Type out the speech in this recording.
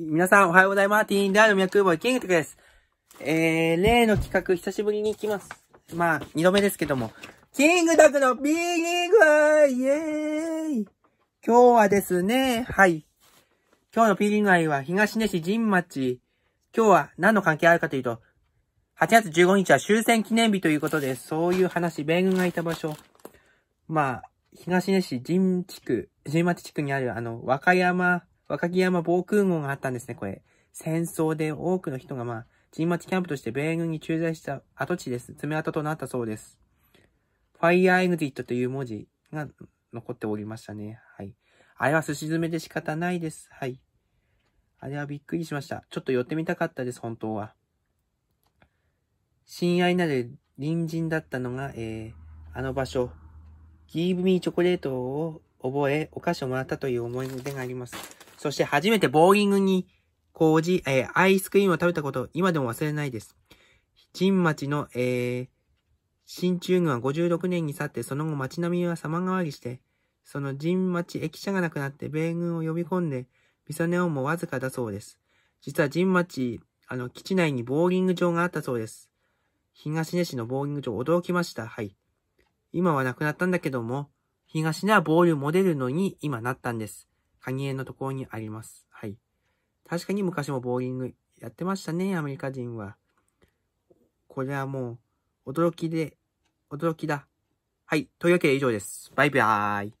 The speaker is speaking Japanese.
皆さんおはようございます。ティーンダーの脈ボーイキングテクです。えー、例の企画久しぶりに行きます。まあ、二度目ですけども。キングダクのビーリングイエーイ今日はですね、はい。今日のピーリング愛は東根市神町。今日は何の関係あるかというと、8月15日は終戦記念日ということで、そういう話、米軍がいた場所。まあ、東根市神地区、神町地区にあるあの、和歌山若木山防空壕があったんですね、これ。戦争で多くの人が、まあ、陣町キャンプとして米軍に駐在した跡地です。爪痕となったそうです。ファイアーエグジットという文字が残っておりましたね。はい。あれはすし詰めで仕方ないです。はい。あれはびっくりしました。ちょっと寄ってみたかったです、本当は。親愛なる隣人だったのが、えー、あの場所。ギーブミーチョコレートを覚え、お菓子をもらったという思い出があります。そして初めてボーリングに工事えー、アイスクリームを食べたこと、今でも忘れないです。新町の、えー、新中軍は56年に去って、その後町並みは様変わりして、その新町駅舎がなくなって米軍を呼び込んで、ミサネオンもわずかだそうです。実は新町、あの、基地内にボーリング場があったそうです。東根市のボーリング場、驚きました。はい。今はなくなったんだけども、東根はボールモデルのに今なったんです。カニエのところにあります。はい。確かに昔もボーリングやってましたね、アメリカ人は。これはもう、驚きで、驚きだ。はい。というわけで以上です。バイバーイ。